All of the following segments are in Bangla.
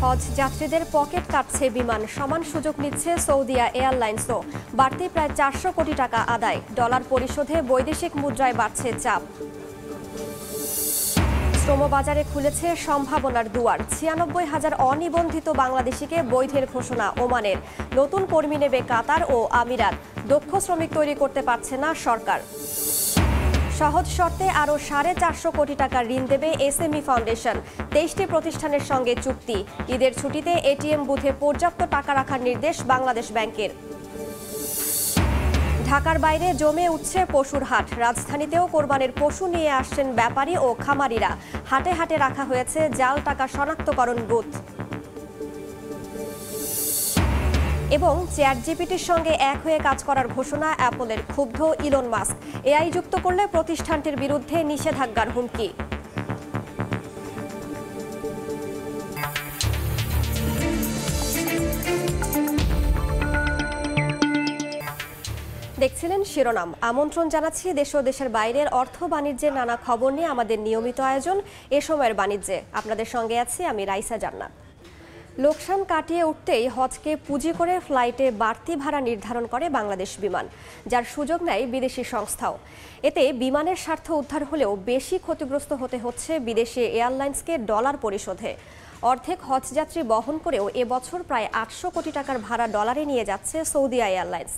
হজ যাত্রীদের পকেট কাটছে বিমান সমান সুযোগ নিচ্ছে সৌদিয়া এয়ারলাইন্সও বাড়তি প্রায় চারশো কোটি টাকা আদায় ডলার পরিশোধে বৈদেশিক মুদ্রায় বাড়ছে চাপ শ্রমবাজারে খুলেছে সম্ভাবনার দুয়ার ছিয়ানব্বই হাজার অনিবন্ধিত বাংলাদেশিকে বৈধের ঘোষণা ওমানের নতুন কর্মী নেবে কাতার ও আমিরাত দক্ষ শ্রমিক তৈরি করতে পারছে না সরকার সহজ শর্তে আরও সাড়ে চারশো কোটি টাকা ঋণ দেবে এসএমই ফাউন্ডেশন তেইশটি প্রতিষ্ঠানের সঙ্গে চুক্তি ঈদের ছুটিতে এটিএম বুথে পর্যাপ্ত টাকা রাখার নির্দেশ বাংলাদেশ ব্যাংকের ঢাকার বাইরে জমে উঠছে পশুর হাট রাজধানীতেও কোরবানের পশু নিয়ে আসছেন ব্যাপারী ও খামারিরা হাটে হাটে রাখা হয়েছে জাল টাকা শনাক্তকরণ বুথ এবং চেয়ার জিপিটির সঙ্গে এক হয়ে কাজ করার ঘোষণা অ্যাপলের ক্ষুব্ধ ইলন মাস্ক এআই যুক্ত করলে প্রতিষ্ঠানটির বিরুদ্ধে নিষেধাজ্ঞার হুমকি দেখছিলেন শিরোনাম আমন্ত্রণ জানাচ্ছি দেশ ও দেশের বাইরের অর্থ বাণিজ্যের নানা খবর নিয়ে আমাদের নিয়মিত আয়োজন এ সময়ের বাণিজ্যে আপনাদের সঙ্গে আছি আমি রাইসা জান্নাত লোকসান কাটিয়ে উঠতেই হজকে পুঁজি করে ফ্লাইটে বাড়তি ভাড়া নির্ধারণ করে বাংলাদেশ বিমান যার সুযোগ নেয় বিদেশি সংস্থাও এতে বিমানের স্বার্থ উদ্ধার হলেও বেশি ক্ষতিগ্রস্ত হতে হচ্ছে বিদেশি এয়ারলাইন্সকে ডলার পরিশোধে অর্ধেক হজযাত্রী বহন করেও এবছর প্রায় আটশো কোটি টাকার ভাড়া ডলারে নিয়ে যাচ্ছে সৌদি এয়ারলাইন্স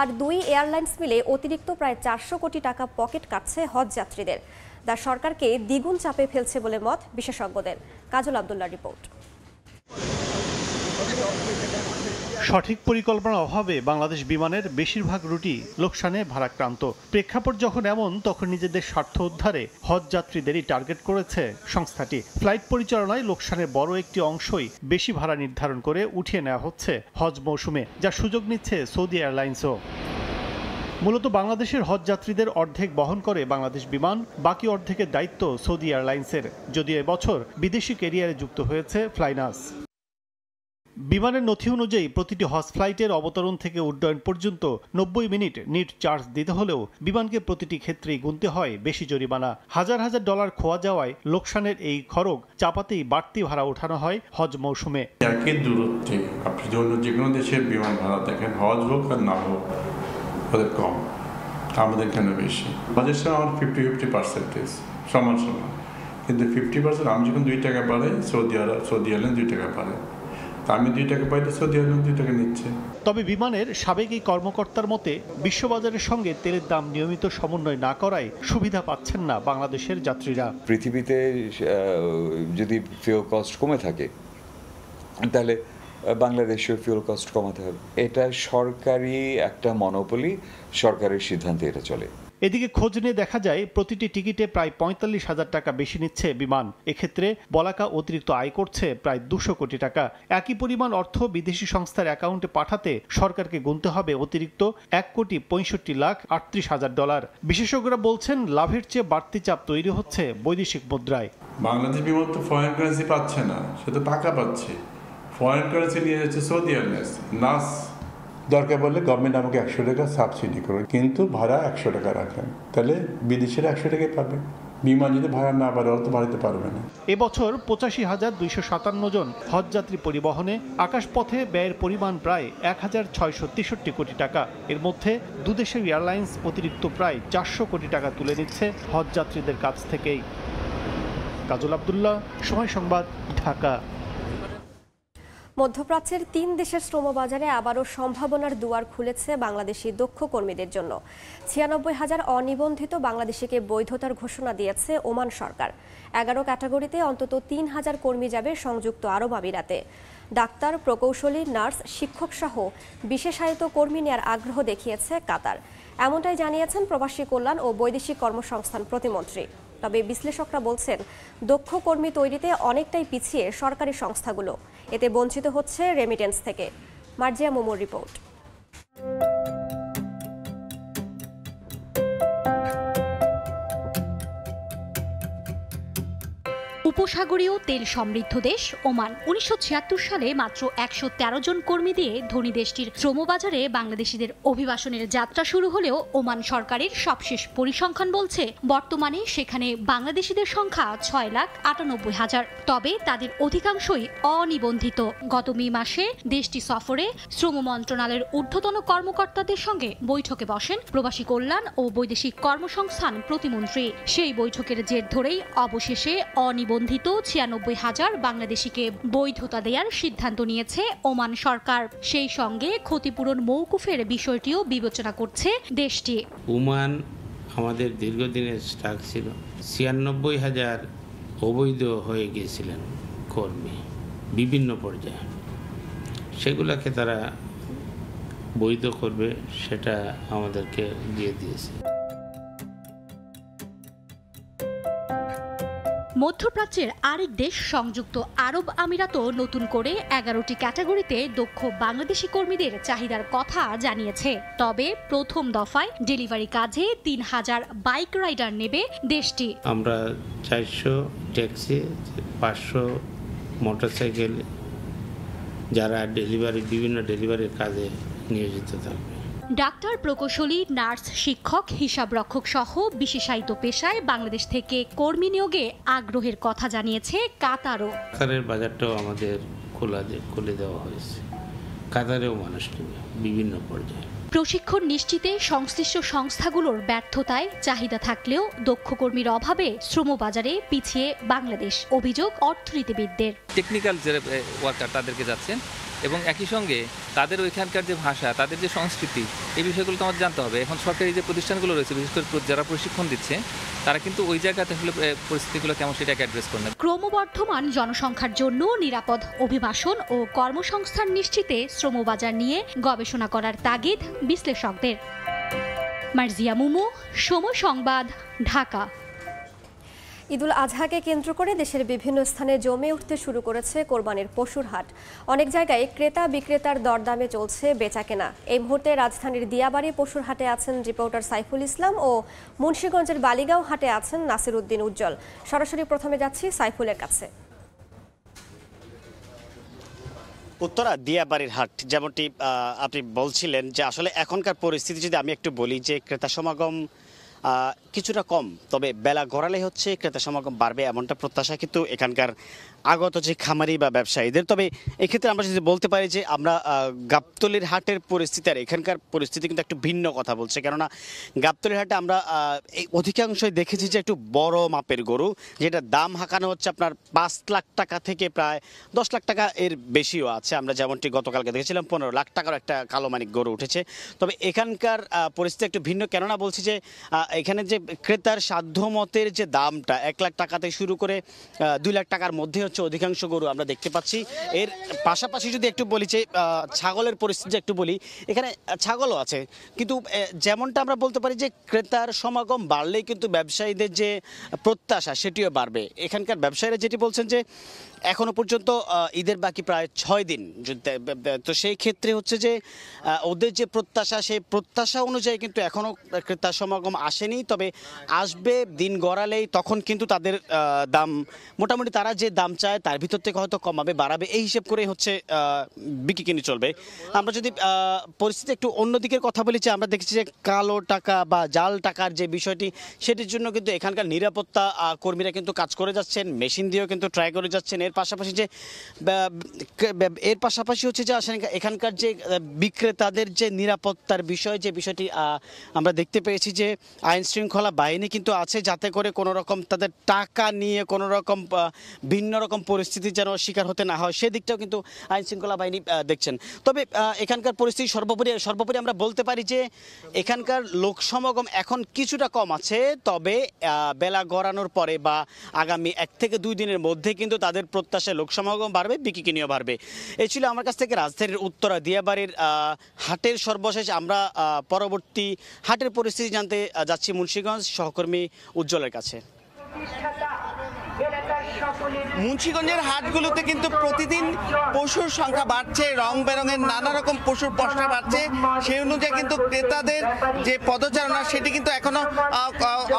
আর দুই এয়ারলাইন্স মিলে অতিরিক্ত প্রায় চারশো কোটি টাকা পকেট কাটছে হজযাত্রীদের তা সরকারকে দ্বিগুণ চাপে ফেলছে বলে মত বিশেষজ্ঞদের কাজল আবদুল্লাহ রিপোর্ট সঠিক পরিকল্পনার অভাবে বাংলাদেশ বিমানের বেশিরভাগ রুটি লোকসানে ভারাক্রান্ত প্রেক্ষাপট যখন এমন তখন নিজেদের স্বার্থ উদ্ধারে হজ যাত্রীদেরই টার্গেট করেছে সংস্থাটি ফ্লাইট পরিচালনায় লোকসানের বড় একটি অংশই বেশি ভাড়া নির্ধারণ করে উঠিয়ে নেওয়া হচ্ছে হজ মৌসুমে যা সুযোগ নিচ্ছে সৌদি এয়ারলাইন্সও মূলত বাংলাদেশের হজ যাত্রীদের অর্ধেক বহন করে বাংলাদেশ বিমান বাকি অর্ধেকের দায়িত্ব সৌদি এয়ারলাইন্সের যদিও এবছর বিদেশি কেরিয়ারে যুক্ত হয়েছে ফ্লাইনাস বিমানের নথি অনুযায়ী প্রতিটি হজ ফ্লাইটের অবতরণ থেকে উড্ডয়ন পর্যন্ত নব্বই মিনিট নিট চার্জ দিতে হলেও বিমানকে প্রতিটি ক্ষেত্রেই গুনতে হয় বেশি জরিমানা হাজার হাজার ডলার খোয়া যাওয়ায় লোকসানের এই খরগ চাপাতেই বাড়তি ভাড়া ওঠানো হয় হজ মৌসুমে একই দূরত্বে আপনি যখন যে কোনো দেশের বিমান ভাড়া দেখেন হজ হোক আর না হোক ওদের কম আমাদের এখানে বেশি হজের সময় আমার ফিফটি ফিফটি পার্সেন্টেজ সমান সমান কিন্তু ফিফটি পার্সেন্ট আমি যখন দুই টাকা পারে সৌদি আরব সৌদি আরব দুই টাকা পারে দুই টাকা নিচ্ছে তবে বিমানের সাবেক এই কর্মকর্তার মতে বিশ্ববাজারের সঙ্গে তেলের দাম নিয়মিত সমন্বয় না করায় সুবিধা পাচ্ছেন না বাংলাদেশের যাত্রীরা পৃথিবীতে যদি ফিও কস্ট কমে থাকে তাহলে বাংলাদেশেও ফিউল কস্ট কমাতে হবে এটা সরকারি একটা মনোপলি সরকারের সিদ্ধান্তে এটা চলে এদিকে খোঁজ নিয়ে দেখা যায় প্রতিটি টিকিটে প্রায় পঁয়তাল্লিশ হাজার টাকা বেশি নিচ্ছে বিমান এক্ষেত্রে বলাকা অতিরিক্ত আয় করছে প্রায় দুশো কোটি টাকা একই পরিমাণ অর্থ বিদেশি সংস্থার অ্যাকাউন্টে পাঠাতে সরকারকে গুনতে হবে অতিরিক্ত এক কোটি পঁয়ষট্টি লাখ আটত্রিশ হাজার ডলার বিশেষজ্ঞরা বলছেন লাভের চেয়ে বাড়তি চাপ তৈরি হচ্ছে বৈদেশিক মুদ্রায় বাংলাদেশ বিমান তো ফরেন কারেন্সি পাচ্ছে না সে তো টাকা পাচ্ছে ফরেন কারেন্সি নিয়ে যাচ্ছে সৌদি আরব নাস দরকার বললে গভর্নমেন্ট আমাকে একশো টাকা সাবসিডি করবে কিন্তু ভাড়া একশো টাকা রাখেন তাহলে বিদেশিরা একশো টাকায় পাবে বিমান যদি ভাড়া না বাড়ে ওরা তো পারবে না এবছর পঁচাশি হাজার দুইশো সাতান্ন জন হজযাত্রী পরিবহনে আকাশপথে ব্যয়ের পরিমাণ প্রায় এক হাজার ছয়শো তেষট্টি কোটি টাকা এর মধ্যে দুদেশের এয়ারলাইন্স অতিরিক্ত প্রায় চারশো কোটি টাকা তুলে নিচ্ছে হজযাত্রীদের কাছ থেকেই কাজল আবদুল্লাহ সময় সংবাদ ঢাকা মধ্যপ্রাচ্যের তিন দেশের শ্রমবাজারে আবারও সম্ভাবনার দুয়ার খুলেছে বাংলাদেশি দক্ষ কর্মীদের জন্য ছিয়ানব্বই হাজার অনিবন্ধিত বাংলাদেশিকে বৈধতার ঘোষণা দিয়েছে ওমান সরকার এগারো ক্যাটাগরিতে অন্তত তিন হাজার কর্মী যাবে সংযুক্ত আরব আমিরাতে ডাক্তার প্রকৌশলী নার্স শিক্ষক সহ বিশেষায়িত কর্মী নেয়ার আগ্রহ দেখিয়েছে কাতার এমনটাই জানিয়েছেন প্রবাসী কল্যাণ ও বৈদেশিক কর্মসংস্থান প্রতিমন্ত্রী তবে বিশ্লেষকরা বলছেন দক্ষ কর্মী তৈরিতে অনেকটাই পিছিয়ে সরকারি সংস্থাগুলো এতে বঞ্চিত হচ্ছে রেমিটেন্স থেকে মার্জিয়া মোমোর রিপোর্ট উপসাগরীয় তেল সমৃদ্ধ দেশ ওমান উনিশশো সালে মাত্র একশো জন কর্মী দিয়ে ধনী দেশটির শ্রমবাজারে বাংলাদেশিদের অভিবাসনের যাত্রা শুরু হলেও ওমান সরকারের সবশেষ পরিসংখ্যান বলছে বর্তমানে সেখানে বাংলাদেশিদের সংখ্যা ছয় লাখ আটানব্বই হাজার তবে তাদের অধিকাংশই অনিবন্ধিত গত মে মাসে দেশটি সফরে শ্রম মন্ত্রণালয়ের ঊর্ধ্বতন কর্মকর্তাদের সঙ্গে বৈঠকে বসেন প্রবাসী কল্যাণ ও বৈদেশিক কর্মসংস্থান প্রতিমন্ত্রী সেই বৈঠকের জের ধরেই অবশেষে অনিবন্ধিত নিবন্ধিত ছিয়ানব্বই হাজার বাংলাদেশিকে বৈধতা দেওয়ার সিদ্ধান্ত নিয়েছে ওমান সরকার সেই সঙ্গে ক্ষতিপূরণ মৌকুফের বিষয়টিও বিবেচনা করছে দেশটি ওমান আমাদের দীর্ঘদিনের স্টাক ছিল ছিয়ানব্বই হাজার অবৈধ হয়ে গিয়েছিলেন কর্মী বিভিন্ন পর্যায়ে সেগুলোকে তারা বৈধ করবে সেটা আমাদেরকে দিয়ে দিয়েছে মধ্যপ্রাচ্যের আরেক দেশ সংযুক্ত আরব আমিরাতও নতুন করে এগারোটি ক্যাটাগরিতে দক্ষ বাংলাদেশি কর্মীদের চাহিদার কথা জানিয়েছে তবে প্রথম দফায় ডেলিভারি কাজে তিন হাজার বাইক রাইডার নেবে দেশটি আমরা চারশো ট্যাক্সি পাঁচশো মোটরসাইকেল যারা ডেলিভারি বিভিন্ন ডেলিভারির কাজে নিয়োজিত থাকবে ডাক্তার প্রকৌশলী নার্স শিক্ষক হিসাবরক্ষক সহ বিশেষায়িত পেশায় বাংলাদেশ থেকে কর্মী নিয়োগে আগ্রহের কথা জানিয়েছে কাতারও কাতারের বাজারটাও আমাদের খোলা খুলে দেওয়া হয়েছে কাতারেও মানুষ বিভিন্ন পর্যায়ে প্রশিক্ষণ নিশ্চিতে সংশ্লিষ্ট সংস্থাগুলোর ব্যর্থতায় চাহিদা থাকলেও দক্ষ কর্মীর অভাবে শ্রমবাজারে পিছিয়ে বাংলাদেশ অভিযোগ অর্থনীতিবিদদের টেকনিক্যাল যারা ওয়ার্কার তাদেরকে যাচ্ছেন এবং একই সঙ্গে তাদের ওইখানকার যে ভাষা তাদের যে সংস্কৃতি এই বিষয়গুলো তোমাদের জানতে হবে এখন সরকারি যে প্রতিষ্ঠানগুলো রয়েছে বিশেষ করে যারা প্রশিক্ষণ দিচ্ছে তারা কিন্তু ওই জায়গাতে আসলে পরিস্থিতিগুলো কেমন সেটাকে অ্যাড্রেস করবে ক্রমবর্ধমান জনসংখ্যার জন্য নিরাপদ অভিবাসন ও কর্মসংস্থান নিশ্চিতে শ্রমবাজার নিয়ে গবেষণা করার তাগিদ বিশ্লেষকদের মার্জিয়া মুমু সময় সংবাদ ঢাকা ঈদুল আজহাকে কেন্দ্র করে দেশের বিভিন্ন স্থানে জমে উঠতে শুরু করেছে কোরবানির পশুর হাট অনেক জায়গায় ক্রেতা বিক্রেতার দরদামে চলছে বেচাকেনা এই মুহূর্তে রাজধানীর দিয়াবাড়ি পশুর হাটে আছেন রিপোর্টার সাইফুল ইসলাম ও মুন্সীগঞ্জের বালিগাঁও হাটে আছেন নাসির উদ্দিন উজ্জ্বল সরাসরি প্রথমে যাচ্ছি সাইফুলের কাছে উত্তরা দিয়াবাড়ির হাট যেমনটি আপনি বলছিলেন যে আসলে এখনকার পরিস্থিতি যদি আমি একটু বলি যে ক্রেতা সমাগম কিছুটা কম তবে বেলা গড়ালে হচ্ছে ক্রেতা সমাগম বাড়বে এমনটা প্রত্যাশা কিন্তু এখানকার আগত যে খামারি বা ব্যবসায়ীদের তবে এক্ষেত্রে আমরা যদি বলতে পারি যে আমরা গাবতলির হাটের পরিস্থিতি আর এখানকার পরিস্থিতি কিন্তু একটু ভিন্ন কথা বলছে কেননা গাবতলির হাটে আমরা এই অধিকাংশই দেখেছি যে একটু বড় মাপের গরু যেটা দাম হাঁকানো হচ্ছে আপনার পাঁচ লাখ টাকা থেকে প্রায় দশ লাখ টাকা এর বেশিও আছে আমরা যেমনটি গতকালকে দেখেছিলাম পনেরো লাখ টাকার একটা কালো মানিক গরু উঠেছে তবে এখানকার পরিস্থিতি একটু ভিন্ন কেননা বলছি যে এখানে যে ক্রেতার সাধ্য মতের যে দামটা এক লাখ টাকাতে শুরু করে দুই লাখ টাকার মধ্যে হচ্ছে অধিকাংশ গরু আমরা দেখতে পাচ্ছি এর পাশাপাশি যদি একটু বলি যে ছাগলের পরিস্থিতি একটু বলি এখানে ছাগলও আছে কিন্তু যেমনটা আমরা বলতে পারি যে ক্রেতার সমাগম বাড়লেই কিন্তু ব্যবসায়ীদের যে প্রত্যাশা সেটিও বাড়বে এখানকার ব্যবসায়ীরা যেটি বলছেন যে এখনো পর্যন্ত ঈদের বাকি প্রায় ছয় দিন তো সেই ক্ষেত্রে হচ্ছে যে ওদের যে প্রত্যাশা সেই প্রত্যাশা অনুযায়ী কিন্তু এখনও ক্রেতার সমাগম আসে আসেনি তবে আসবে দিন গড়ালেই তখন কিন্তু তাদের দাম মোটামুটি তারা যে দাম চায় তার ভিতর থেকে হয়তো কমাবে বাড়াবে এই হিসেব করে হচ্ছে বিক্রি কিনে চলবে আমরা যদি পরিস্থিতি একটু অন্যদিকের কথা বলি যে আমরা দেখছি যে কালো টাকা বা জাল টাকার যে বিষয়টি সেটির জন্য কিন্তু এখানকার নিরাপত্তা কর্মীরা কিন্তু কাজ করে যাচ্ছেন মেশিন দিয়েও কিন্তু ট্রাই করে যাচ্ছেন এর পাশাপাশি যে এর পাশাপাশি হচ্ছে যে আসেন এখানকার যে বিক্রেতাদের যে নিরাপত্তার বিষয় যে বিষয়টি আমরা দেখতে পেয়েছি যে আইন শৃঙ্খলা বাহিনী কিন্তু আছে যাতে করে কোনো রকম তাদের টাকা নিয়ে কোনো রকম ভিন্ন রকম পরিস্থিতি যেন শিকার হতে না হয় সেদিকটাও কিন্তু আইন শৃঙ্খলা বাহিনী দেখছেন তবে এখানকার পরিস্থিতি সর্বোপরি সর্বোপরি আমরা বলতে পারি যে এখানকার লোক সমাগম এখন কিছুটা কম আছে তবে বেলা গড়ানোর পরে বা আগামী এক থেকে দুই দিনের মধ্যে কিন্তু তাদের প্রত্যাশায় লোক সমাগম বাড়বে বিকিকিনিও বাড়বে এই ছিল আমার কাছ থেকে রাজধানীর উত্তরা দিয়াবাড়ির হাটের সর্বশেষ আমরা পরবর্তী হাটের পরিস্থিতি জানতে যাচ্ছি মুন্সীগঞ্জ সহকর্মী উজ্জ্বলের কাছে মুন্সীগঞ্জের হাটগুলোতে কিন্তু প্রতিদিন পশুর সংখ্যা বাড়ছে রং বেরঙের নানা রকম পশুর পশরা বাড়ছে সেই অনুযায়ী কিন্তু ক্রেতাদের যে পদচারণা সেটি কিন্তু এখনো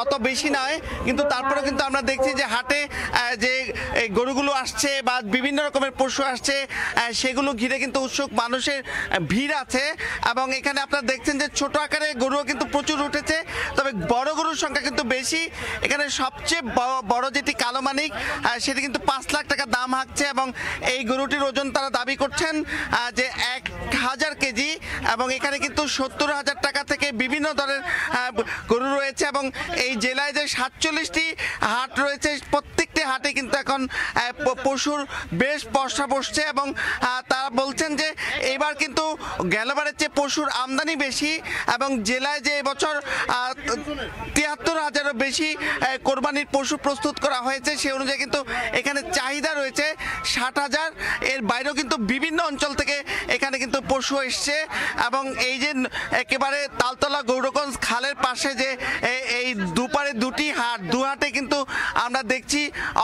অত বেশি নয় কিন্তু তারপরেও কিন্তু আমরা দেখছি যে হাটে যে গরুগুলো আসছে বা বিভিন্ন রকমের পশু আসছে সেগুলো ঘিরে কিন্তু উৎসুক মানুষের ভিড় আছে এবং এখানে আপনারা দেখছেন যে ছোট আকারে গরুও কিন্তু প্রচুর উঠেছে তবে বড় গরুর সংখ্যা কিন্তু বেশি এখানে সবচেয়ে বড় যেটি কালো মানিক সে সেটি কিন্তু পাঁচ লাখ টাকা দাম হাঁকছে এবং এই গরুটির ওজন তারা দাবি করছেন যে এক হাজার কেজি এবং এখানে কিন্তু সত্তর হাজার টাকা থেকে বিভিন্ন ধরনের গরু রয়েছে এবং এই জেলায় যে সাতচল্লিশটি হাট রয়েছে প্রত্যেকটি হাটে কিন্তু এখন পশুর বেশ পশা বসছে এবং তারা বলছেন যে এবার কিন্তু গেলবারের চেয়ে পশুর আমদানি বেশি এবং জেলায় যে এবছর তিয়াত্তর হাজারও বেশি কোরবানির পশু প্রস্তুত করা হয়েছে সে অনুযায়ী কিন্তু এখানে চাহিদা রয়েছে ষাট হাজার এর বাইরেও কিন্তু বিভিন্ন অঞ্চল থেকে এখানে কিন্তু পশু এসছে এবং এই যে একেবারে তালতলা গৌরগঞ্জ খালের পাশে যে এই দুপারে দুটি হাট দু হাটে কিন্তু আমরা দেখছি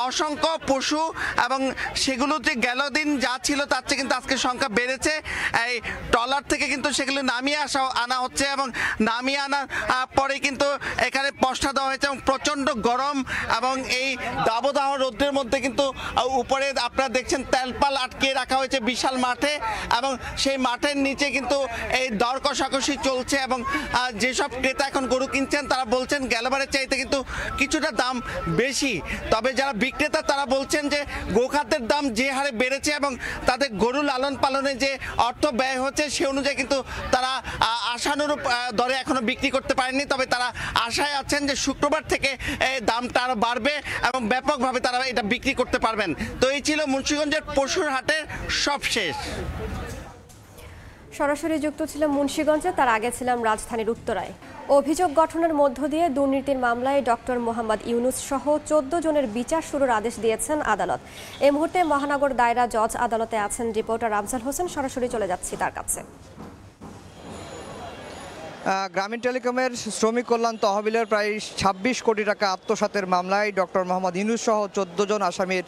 অসংখ্য পশু এবং সেগুলো যে গেল দিন যা ছিল তার চেয়ে কিন্তু আজকে সংখ্যা বেড়েছে এই ট্রলার থেকে কিন্তু সেগুলো নামিয়ে আসা আনা হচ্ছে এবং নামিয়ে আনার পরে কিন্তু এখানে পশা দেওয়া হয়েছে এবং প্রচণ্ড গরম এবং এই দাবদাহ রোদ্রের মধ্যে মধ্যে কিন্তু উপরে আপনারা দেখছেন তেলপাল আটকে রাখা হয়েছে বিশাল মাঠে এবং সেই মাঠের নিচে কিন্তু এই দর কষাকষি চলছে এবং যেসব ক্রেতা এখন গরু কিনছেন তারা বলছেন গেলবারের চাইতে কিন্তু কিছুটা দাম বেশি তবে যারা বিক্রেতা তারা বলছেন যে গোখাতের দাম যে হারে বেড়েছে এবং তাদের গরু লালন পালনে যে অর্থ ব্যয় হচ্ছে সে অনুযায়ী কিন্তু তারা আশানুরূপ দরে এখনো বিক্রি করতে পারেনি তবে তারা আশায় আছেন যে শুক্রবার থেকে দামটা আরও বাড়বে এবং ব্যাপকভাবে তারা এটা বিক্রি করতে পারবেন তো এই ছিল মুন্সিগঞ্জের পশুর হাটের সবশেষ সরাসরি যুক্ত ছিলাম মুন্সিগঞ্জে তার আগে ছিলাম রাজধানীর উত্তরায় অভিযোগ গঠনের মধ্য দিয়ে দুর্নীতির মামলায় ডক্টর মোহাম্মদ ইউনুস সহ চোদ্দ জনের বিচার শুরুর আদেশ দিয়েছেন আদালত এ মুহূর্তে মহানগর দায়রা জজ আদালতে আছেন রিপোর্টার আফজাল হোসেন সরাসরি চলে যাচ্ছি তার কাছে গ্রামীণ টেলিকমের শ্রমিক কল্যাণ তহবিলের প্রায় ২৬ কোটি টাকা আত্মসাতের মামলায় ডক্টর মোহাম্মদ ইনুস সহ চোদ্দ জন আসামির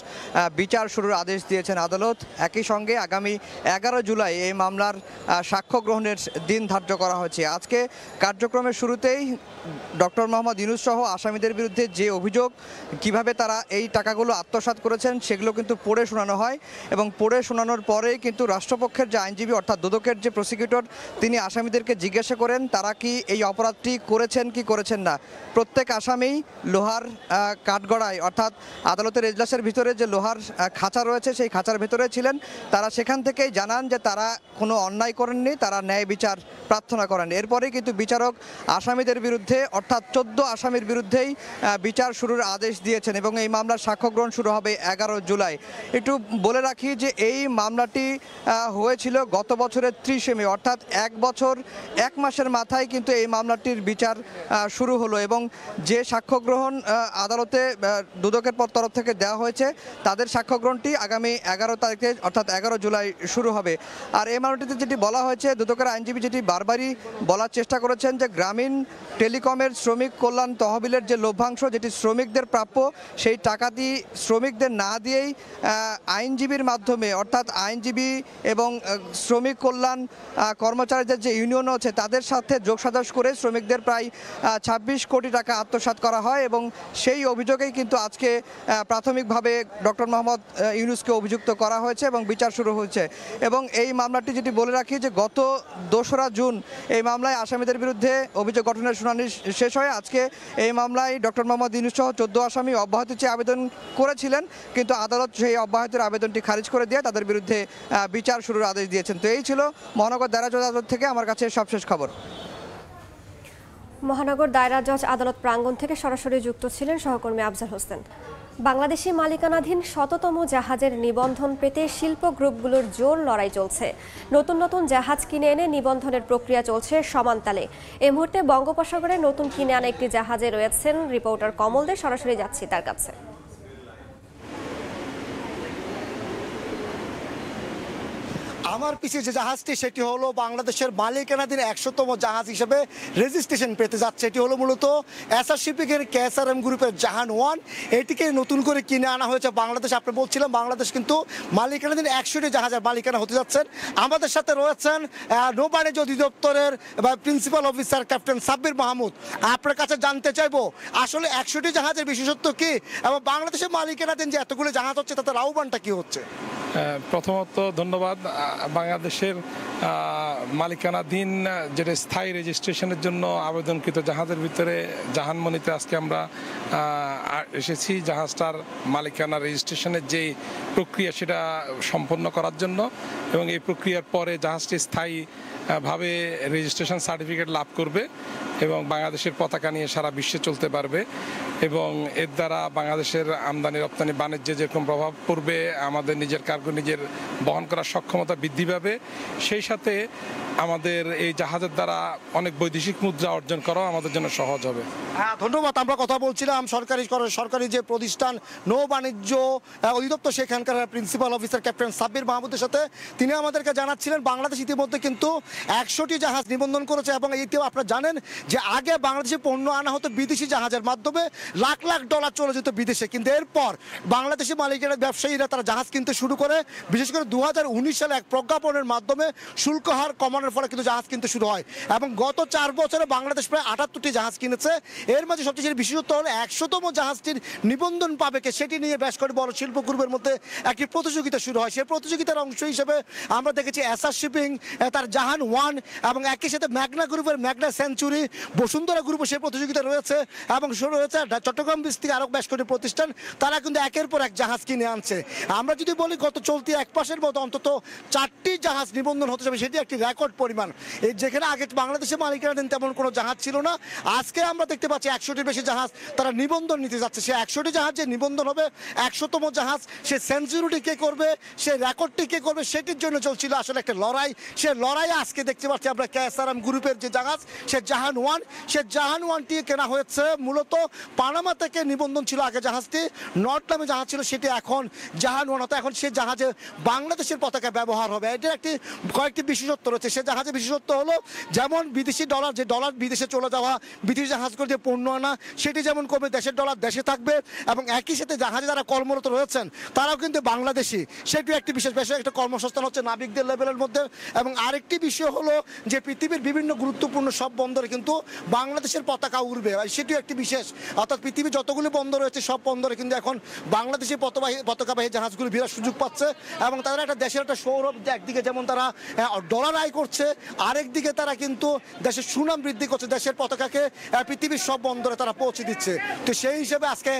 বিচার শুরুর আদেশ দিয়েছেন আদালত একই সঙ্গে আগামী এগারো জুলাই এই মামলার সাক্ষ্য গ্রহণের দিন ধার্য করা হয়েছে আজকে কার্যক্রমের শুরুতেই ডক্টর মোহাম্মদ ইনুস সহ আসামিদের বিরুদ্ধে যে অভিযোগ কিভাবে তারা এই টাকাগুলো আত্মসাত করেছেন সেগুলো কিন্তু পড়ে শোনানো হয় এবং পড়ে শোনানোর পরেই কিন্তু রাষ্ট্রপক্ষের যে আইনজীবী অর্থাৎ দুদকের যে প্রসিকিউটর তিনি আসামিদেরকে জিজ্ঞাসা করেন তারা তারা কি এই অপরাধটি করেছেন কি করেছেন না প্রত্যেক আসামেই লোহার কাঠগড়ায় অর্থাৎ আদালতের এজলাসের ভিতরে যে লোহার খাঁচা রয়েছে সেই খাঁচার ভেতরে ছিলেন তারা সেখান থেকেই জানান যে তারা কোনো অন্যায় করেননি তারা ন্যায় বিচার প্রার্থনা করেন এরপরে কিন্তু বিচারক আসামিদের বিরুদ্ধে অর্থাৎ চোদ্দ আসামির বিরুদ্ধেই বিচার শুরুর আদেশ দিয়েছেন এবং এই মামলার সাক্ষ্য গ্রহণ শুরু হবে এগারো জুলাই একটু বলে রাখি যে এই মামলাটি হয়েছিল গত বছরের ত্রিশে মে অর্থাৎ এক বছর এক মাসের মাথায় মাথায় কিন্তু এই মামলাটির বিচার শুরু হলো এবং যে সাক্ষ্য গ্রহণ আদালতে দুদকের পর তরফ থেকে দেওয়া হয়েছে তাদের সাক্ষ্য গ্রহণটি আগামী এগারো তারিখে অর্থাৎ এগারো জুলাই শুরু হবে আর এই মামলাটিতে যেটি বলা হয়েছে দুদকের আইনজীবী যেটি বারবারই বলার চেষ্টা করেছেন যে গ্রামীণ টেলিকমের শ্রমিক কল্যাণ তহবিলের যে লভ্যাংশ যেটি শ্রমিকদের প্রাপ্য সেই টাকা দিয়ে শ্রমিকদের না দিয়েই আইনজীবীর মাধ্যমে অর্থাৎ আইনজীবী এবং শ্রমিক কল্যাণ কর্মচারীদের যে ইউনিয়ন আছে তাদের সাথে যোগ সাজাস করে শ্রমিকদের প্রায় ২৬ কোটি টাকা আত্মসাত করা হয় এবং সেই অভিযোগেই কিন্তু আজকে প্রাথমিকভাবে ডক্টর মোহাম্মদ ইউনুসকে অভিযুক্ত করা হয়েছে এবং বিচার শুরু হয়েছে এবং এই মামলাটি যেটি বলে রাখি যে গত দোসরা জুন এই মামলায় আসামিদের বিরুদ্ধে অভিযোগ গঠনের শুনানি শেষ হয় আজকে এই মামলায় ডক্টর মোহাম্মদ ইউনুস সহ চোদ্দ আসামি অব্যাহতি চেয়ে আবেদন করেছিলেন কিন্তু আদালত সেই অব্যাহতির আবেদনটি খারিজ করে দিয়ে তাদের বিরুদ্ধে বিচার শুরুর আদেশ দিয়েছেন তো এই ছিল মহানগর দ্বারা আদালত থেকে আমার কাছে সবশেষ খবর মহানগর দায়রা জজ আদালত প্রাঙ্গণ থেকে সরাসরি যুক্ত ছিলেন সহকর্মী আফজাল হোসেন বাংলাদেশি মালিকানাধীন শততম জাহাজের নিবন্ধন পেতে শিল্প গ্রুপগুলোর জোর লড়াই চলছে নতুন নতুন জাহাজ কিনে এনে নিবন্ধনের প্রক্রিয়া চলছে সমানতালে এ মুহূর্তে বঙ্গোপসাগরে নতুন কিনে আনা একটি জাহাজে রয়েছেন রিপোর্টার কমল দে সরাসরি যাচ্ছি তার কাছে আমার পিছিয়ে যে জাহাজটি সেটি হলো বাংলাদেশের মালিকানাধীন একশোতম জাহাজ হিসেবে রেজিস্ট্রেশন পেতে যাচ্ছে এটি হলো মূলত এসআর আর এম গ্রুপের জাহান ওয়ান এটিকে নতুন করে কিনে আনা হয়েছে বাংলাদেশ আপনি বলছিলাম বাংলাদেশ কিন্তু মালিকানাধীন একশোটি জাহাজের মালিকানা হতে যাচ্ছেন আমাদের সাথে রয়েছেন নৌবাণিজ্য অধিদপ্তরের principal officer captain Sabbir Mahmud আপনার কাছে জানতে চাইবো আসলে একশোটি জাহাজের বিশেষত্ব কি এবং বাংলাদেশের মালিকানাধীন যে এতগুলো জাহাজ হচ্ছে তাদের আহ্বানটা কি হচ্ছে প্রথমত ধন্যবাদ বাংলাদেশের মালিকানাধীন যেটা স্থায়ী রেজিস্ট্রেশনের জন্য আবেদনকৃত জাহাজের ভিতরে জাহানমণিতে আজকে আমরা এসেছি জাহাজটার মালিকানা রেজিস্ট্রেশনের যে প্রক্রিয়া সেটা সম্পন্ন করার জন্য এবং এই প্রক্রিয়ার পরে জাহাজটি স্থায়ী ভাবে রেজিস্ট্রেশন সার্টিফিকেট লাভ করবে এবং বাংলাদেশের পতাকা নিয়ে সারা বিশ্বে চলতে পারবে এবং এর দ্বারা বাংলাদেশের আমদানি রপ্তানি বাণিজ্যে যেরকম প্রভাব পড়বে আমাদের নিজের কার্গো নিজের বহন করার সক্ষমতা বৃদ্ধি পাবে সেই সাথে আমাদের এই জাহাজের দ্বারা অনেক বৈদেশিক মুদ্রা অর্জন করাও আমাদের জন্য সহজ হবে হ্যাঁ ধন্যবাদ আমরা কথা বলছিলাম সরকারি সরকারি যে প্রতিষ্ঠান নৌ বাণিজ্য অধিদপ্তর সেখানকার প্রিন্সিপাল অফিসার ক্যাপ্টেন সাব্বির মাহমুদের সাথে তিনি আমাদেরকে জানাচ্ছিলেন বাংলাদেশ ইতিমধ্যে কিন্তু একশোটি জাহাজ নিবন্ধন করেছে এবং এতেও আপনারা জানেন যে আগে বাংলাদেশে পণ্য আনা হতো বিদেশি জাহাজের মাধ্যমে লাখ লাখ ডলার চলে যেত বিদেশে কিন্তু এরপর বাংলাদেশি মালিকেরা ব্যবসায়ীরা তারা জাহাজ কিনতে শুরু করে বিশেষ করে দু সালে এক প্রজ্ঞাপনের মাধ্যমে শুল্ক হার কমানোর ফলে কিন্তু জাহাজ কিনতে শুরু হয় এবং গত চার বছরে বাংলাদেশ প্রায় আটাত্তরটি জাহাজ কিনেছে এর মাঝে সবচেয়ে বিশেষত্ব হল একশোতম জাহাজটির নিবন্ধন পাবে কে সেটি নিয়ে বেশ করে বড় শিল্প গ্রুপের মধ্যে একটি প্রতিযোগিতা শুরু হয় সেই প্রতিযোগিতার অংশ হিসেবে আমরা দেখেছি অ্যাসার শিপিং তার জাহান ওয়ান এবং একই সাথে ম্যাগনা গ্রুপের ম্যাগনা সেঞ্চুরি বসুন্ধরা গ্রুপে সে প্রতিযোগিতা রয়েছে এবং শুরু হয়েছে চট্টগ্রাম বিস থেকে আরও বেশ কটি প্রতিষ্ঠান তারা কিন্তু একের পর এক জাহাজ কিনে আনছে আমরা যদি বলি গত চলতি এক পাশের মতো অন্তত চারটি জাহাজ নিবন্ধন হতে যাবে সেটি একটি রেকর্ড পরিমাণ এই যেখানে আগে বাংলাদেশে মালিকানাধীন তেমন কোনো জাহাজ ছিল না আজকে আমরা দেখতে পাচ্ছি একশোটির বেশি জাহাজ তারা নিবন্ধন নিতে যাচ্ছে সে একশোটি জাহাজ যে নিবন্ধন হবে একশোতম জাহাজ সে সেঞ্চুরিটি কে করবে সে রেকর্ডটি কে করবে সেটির জন্য চলছিল আসলে একটা লড়াই সে লড়াই আজকে দেখতে পাচ্ছি আমরা এম গ্রুপের যে জাহাজ সে জাহান ওয়ান সে জাহান ওয়ানটি কেনা হয়েছে মূলত পানামা থেকে নিবন্ধন ছিল আগে জাহাজটি নর্থ নামে জাহাজ ছিল সেটি এখন জাহান ওয়ান হতো এখন সে জাহাজে বাংলাদেশের পতাকা ব্যবহার হবে এটির একটি কয়েকটি বিশেষত্ব রয়েছে সে জাহাজে বিশেষত্ব হলো যেমন বিদেশি ডলার যে ডলার বিদেশে চলে যাওয়া বিদেশি জাহাজ করে যে পণ্য আনা সেটি যেমন কমে দেশের ডলার দেশে থাকবে এবং একই সাথে জাহাজে যারা কর্মরত রয়েছেন তারাও কিন্তু বাংলাদেশি সেটি একটি বিশেষ বেশ একটা কর্মসংস্থান হচ্ছে নাবিকদের লেভেলের মধ্যে এবং আরেকটি বিষয় বিষয় হলো যে পৃথিবীর বিভিন্ন গুরুত্বপূর্ণ সব বন্দরে কিন্তু বাংলাদেশের পতাকা উড়বে সেটিও একটি বিশেষ অর্থাৎ পৃথিবীর যতগুলি বন্দর রয়েছে সব বন্দরে কিন্তু এখন বাংলাদেশের পতবাহী পতাকাবাহী জাহাজগুলি বিরাট সুযোগ পাচ্ছে এবং তারা একটা দেশের একটা সৌরভ একদিকে যেমন তারা ডলার আয় করছে আরেকদিকে তারা কিন্তু দেশের সুনাম বৃদ্ধি করছে দেশের পতাকাকে পৃথিবীর সব বন্দরে তারা পৌঁছে দিচ্ছে তো সেই হিসেবে আজকে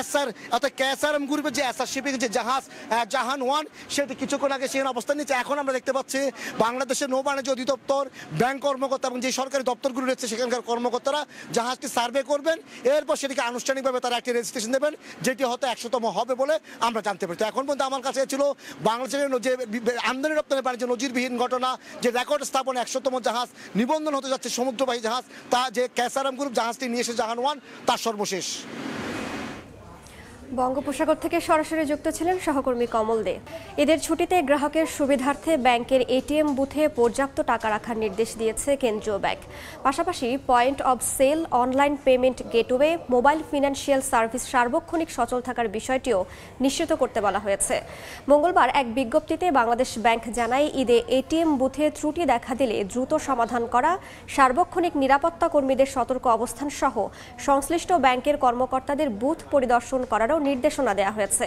এসআর অর্থাৎ এম গ্রুপের যে এসআর শিপিং যে জাহাজ জাহান ওয়ান সেটি কিছুক্ষণ আগে সেখানে অবস্থান নিচ্ছে এখন আমরা দেখতে পাচ্ছি বাংলাদেশের নৌবাহিনী বাণিজ্য অধিদপ্তর ব্যাংক কর্মকর্তা এবং যে সরকারি দপ্তরগুলো রয়েছে সেখানকার কর্মকর্তারা জাহাজটি সার্ভে করবেন এরপর সেটিকে আনুষ্ঠানিকভাবে তারা একটি রেজিস্ট্রেশন দেবেন যেটি হয়তো একশোতম হবে বলে আমরা জানতে পারি এখন পর্যন্ত আমার কাছে ছিল বাংলাদেশের যে আমদানি রপ্তানি বাণিজ্য নজিরবিহীন ঘটনা যে রেকর্ড স্থাপন একশোতম জাহাজ নিবন্ধন হতে যাচ্ছে সমুদ্রবাহী জাহাজ তা যে ক্যাসারাম গ্রুপ জাহাজটি নিয়ে এসে জাহান ওয়ান তার সর্বশেষ বঙ্গোপসাগর থেকে সরাসরি যুক্ত ছিলেন সহকর্মী কমল দে এদের ছুটিতে গ্রাহকের সুবিধার্থে ব্যাংকের এটিএম বুথে পর্যাপ্ত টাকা রাখার নির্দেশ দিয়েছে কেন্দ্রীয় ব্যাংক পাশাপাশি point of sale online payment gateway mobile financial service সার্বক্ষণিক সচল থাকার বিষয়টিও নিশ্চিত করতে বলা হয়েছে মঙ্গলবার এক বিজ্ঞপ্তিতে বাংলাদেশ ব্যাংক জানায় ঈদে এটিএম বুথে ত্রুটি দেখা দিলে দ্রুত সমাধান করা সার্বক্ষণিক নিরাপত্তা কর্মীদের সতর্ক অবস্থান সহ সংশ্লিষ্ট ব্যাংকের কর্মকর্তাদের বুথ পরিদর্শন করারও নির্দেশনা দেওয়া হয়েছে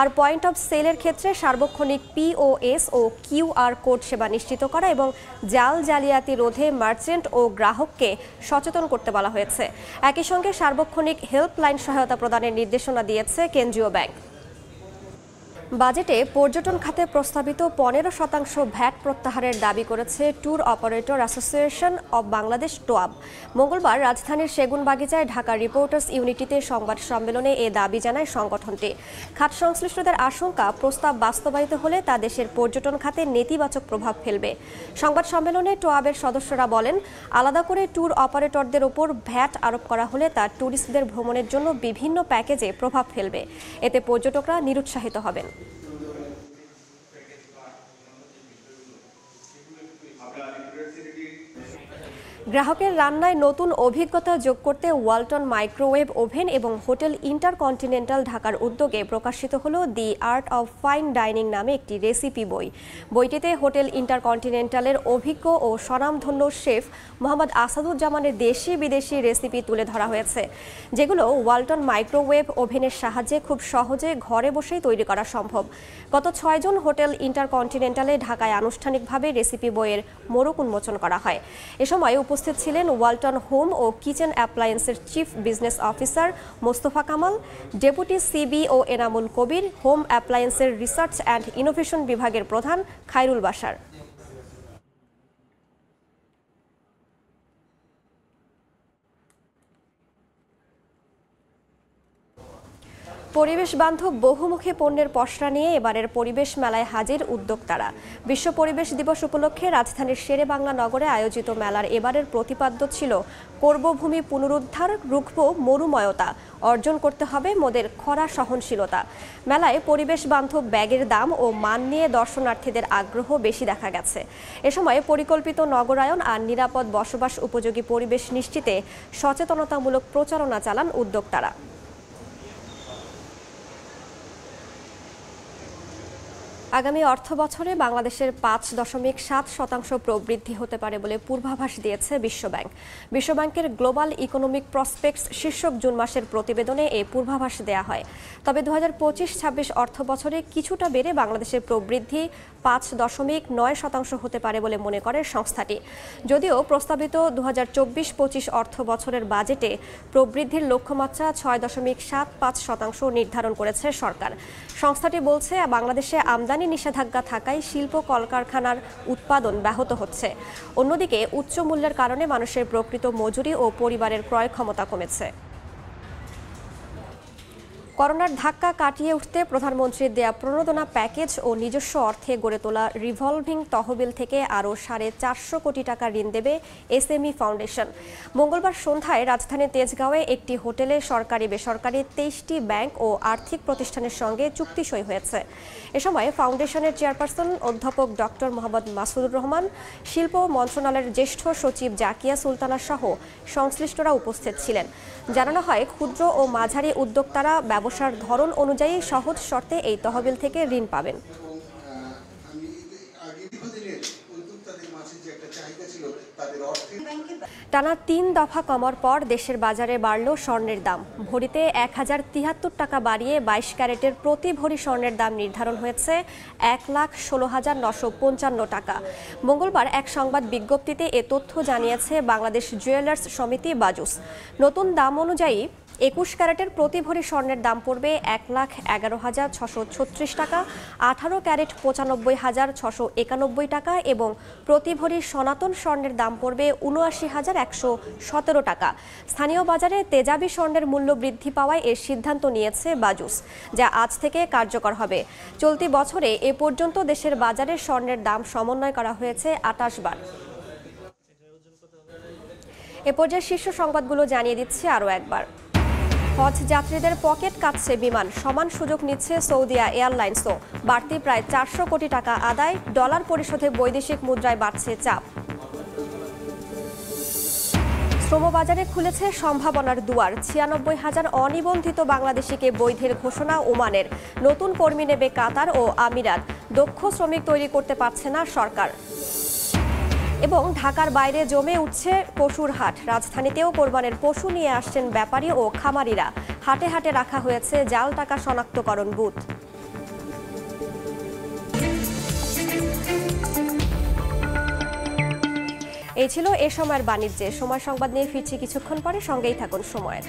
আর পয়েন্ট অফ সেলের ক্ষেত্রে সার্বক্ষণিক পিওএস ও কিউআর কোড সেবা নিশ্চিত করা এবং জাল জালিয়াতি রোধে মার্চেন্ট ও গ্রাহককে সচেতন করতে বলা হয়েছে একই সঙ্গে সার্বক্ষণিক হেল্পলাইন সহায়তা প্রদানের নির্দেশনা দিয়েছে কেন্দ্রীয় ব্যাংক বাজেটে পর্যটন খাতে প্রস্তাবিত পনেরো শতাংশ ভ্যাট প্রত্যাহারের দাবি করেছে tour operator association of Bangladesh TOAB মঙ্গলবার রাজধানীর সেগুনবাগিচায় ঢাকা রিপোর্টার্স ইউনিটিতে সংবাদ সম্মেলনে এ দাবি জানায় সংগঠনটি খাত সংশ্লিষ্টদের আশঙ্কা প্রস্তাব বাস্তবায়িত হলে তা দেশের পর্যটন খাতে নেতিবাচক প্রভাব ফেলবে সংবাদ সম্মেলনে টোয়াবের সদস্যরা বলেন আলাদা করে ট্যুর অপারেটরদের ওপর ভ্যাট আরোপ করা হলে তা ট্যুরিস্টদের ভ্রমণের জন্য বিভিন্ন প্যাকেজে প্রভাব ফেলবে এতে পর্যটকরা নিরুৎসাহিত হবেন গ্রাহকের রান্নায় নতুন অভিজ্ঞতা যোগ করতে ওয়ালটন মাইক্রোওয়েভ ওভেন এবং হোটেল ইন্টারকন্টিনেন্টাল ঢাকার উদ্যোগে প্রকাশিত হল the art of fine dining নামে একটি রেসিপি বই বইটিতে হোটেল ইন্টারকন্টিনেন্টালের অভিজ্ঞ ও স্বনামধন্য শেফ মোহাম্মদ আসাদুজ্জামানের দেশি বিদেশি রেসিপি তুলে ধরা হয়েছে যেগুলো ওয়ালটন মাইক্রোওয়েভ ওভেনের সাহায্যে খুব সহজে ঘরে বসেই তৈরি করা সম্ভব গত ছয়জন হোটেল ইন্টারকন্টিনেন্টালে ঢাকায় আনুষ্ঠানিকভাবে রেসিপি বইয়ের মোড়ক উন্মোচন করা হয় এ সময় উপ উপস্থিত ছিলেন ওয়ালটন হোম ও কিচেন অ্যাপ্লায়েন্সের chief business officer Mostafa Kamal deputy CB O Enamul Kabir home অ্যাপ্লায়েন্সের রিসার্চ অ্যান্ড ইনোভেশন বিভাগের প্রধান খাইরুল বাসার পরিবেশ বান্ধব বহুমুখী পণ্যের পসরা নিয়ে এবারের পরিবেশ মেলায় হাজির উদ্যোক্তারা বিশ্ব পরিবেশ দিবস উপলক্ষে রাজধানীর শেরে বাংলা নগরে আয়োজিত মেলার এবারের প্রতিপাদ্য ছিল ভূমি পুনরুদ্ধার রুখব মরুময়তা অর্জন করতে হবে মোদের খরা সহনশীলতা মেলায় পরিবেশ বান্ধব ব্যাগের দাম ও মান নিয়ে দর্শনার্থীদের আগ্রহ বেশি দেখা গেছে এ সময় পরিকল্পিত নগরায়ন আর নিরাপদ বসবাস উপযোগী পরিবেশ নিশ্চিতে সচেতনতামূলক প্রচারণা চালান উদ্যোক্তারা আগামী অর্থ বছরে বাংলাদেশের পাঁচ দশমিক সাত শতাংশ প্রবৃদ্ধি হতে পারে বলে পূর্বাভাস দিয়েছে বিশ্বব্যাংক বিশ্বব্যাংকের গ্লোবাল ইকোনমিক প্রসপেক্টস শীর্ষক জুন মাসের প্রতিবেদনে এই পূর্বাভাস দেয়া হয় তবে দু হাজার পঁচিশ ছাব্বিশ অর্থ বছরে কিছুটা বেড়ে বাংলাদেশের প্রবৃদ্ধি পাঁচ দশমিক নয় শতাংশ হতে পারে বলে মনে করে সংস্থাটি যদিও প্রস্তাবিত দু হাজার চব্বিশ পঁচিশ অর্থ বছরের বাজেটে প্রবৃদ্ধির লক্ষ্যমাত্রা ছয় দশমিক সাত পাঁচ শতাংশ নির্ধারণ করেছে সরকার সংস্থাটি বলছে বাংলাদেশে আমদানি নিষেধাজ্ঞা থাকায় শিল্প কলকারখানার উৎপাদন ব্যাহত হচ্ছে অন্যদিকে উচ্চ মূল্যের কারণে মানুষের প্রকৃত মজুরি ও পরিবারের ক্রয় ক্ষমতা কমেছে করোনার ধাক্কা কাটিয়ে উঠতে প্রধানমন্ত্রীর দেয়া প্রণোদনা প্যাকেজ ও নিজস্ব অর্থে গড়ে তোলা রিভলভিং তহবিল থেকে আরও সাড়ে চারশো কোটি টাকা ঋণ দেবে এসএমই ফাউন্ডেশন মঙ্গলবার সন্ধ্যায় রাজধানী তেজগাঁওয়ে একটি হোটেলে সরকারি বেসরকারি তেইশটি ব্যাংক ও আর্থিক প্রতিষ্ঠানের সঙ্গে চুক্তি সই হয়েছে এ সময় ফাউন্ডেশনের চেয়ারপারসন অধ্যাপক ডক্টর মোহাম্মদ মাসুদুর রহমান শিল্প মন্ত্রণালয়ের জ্যেষ্ঠ সচিব জাকিয়া সুলতানা সহ সংশ্লিষ্টরা উপস্থিত ছিলেন জানানো হয় ক্ষুদ্র ও মাঝারি উদ্যোক্তারা ব্যবসার ধরন অনুযায়ী সহজ শর্তে এই তহবিল থেকে ঋণ পাবেন টানা তিন দফা কমার পর দেশের বাজারে বাড়ল স্বর্ণের দাম ভরিতে এক হাজার তিয়াত্তর টাকা বাড়িয়ে বাইশ ক্যারেটের প্রতি ভরি স্বর্ণের দাম নির্ধারণ হয়েছে এক লাখ ষোলো হাজার নশো পঞ্চান্ন টাকা মঙ্গলবার এক সংবাদ বিজ্ঞপ্তিতে এ তথ্য জানিয়েছে বাংলাদেশ জুয়েলার্স সমিতি বাজুস নতুন দাম অনুযায়ী একুশ ক্যারেটের প্রতি ভরি স্বর্ণের দাম পড়বে এক লাখ এগারো হাজার ছশো ছত্রিশ টাকা আঠারো ক্যারেট পঁচানব্বই হাজার ছশো একানব্বই টাকা এবং প্রতি ভরি সনাতন স্বর্ণের দাম পড়বে উনআশি হাজার একশো সতেরো টাকা স্থানীয় বাজারে তেজাবি স্বর্ণের মূল্য বৃদ্ধি পাওয়ায় এর সিদ্ধান্ত নিয়েছে বাজুস যা আজ থেকে কার্যকর হবে চলতি বছরে এ পর্যন্ত দেশের বাজারে স্বর্ণের দাম সমন্বয় করা হয়েছে আটাশ বার এ পর্যায়ে শীর্ষ সংবাদগুলো জানিয়ে দিচ্ছে আরও একবার হজ যাত্রীদের পকেট কাটছে বিমান সমান সুযোগ নিচ্ছে সৌদিয়া এয়ারলাইন্সও বাড়তি প্রায় চারশো কোটি টাকা আদায় ডলার পরিশোধে বৈদেশিক মুদ্রায় বাড়ছে চাপ শ্রমবাজারে খুলেছে সম্ভাবনার দুয়ার ছিয়ানব্বই হাজার অনিবন্ধিত বাংলাদেশিকে বৈধের ঘোষণা ওমানের নতুন কর্মী নেবে কাতার ও আমিরাত দক্ষ শ্রমিক তৈরি করতে পারছে না সরকার এবং ঢাকার বাইরে জমে উঠছে পশুর হাট রাজধানীতেও কোরবানের পশু নিয়ে আসছেন ব্যাপারী ও খামারিরা হাটে হাটে রাখা হয়েছে জাল টাকা শনাক্তকরণ বুথ এই ছিল এ সময়ের বাণিজ্যে সময় সংবাদ নিয়ে ফিরছি কিছুক্ষণ পরে সঙ্গেই থাকুন সময়ের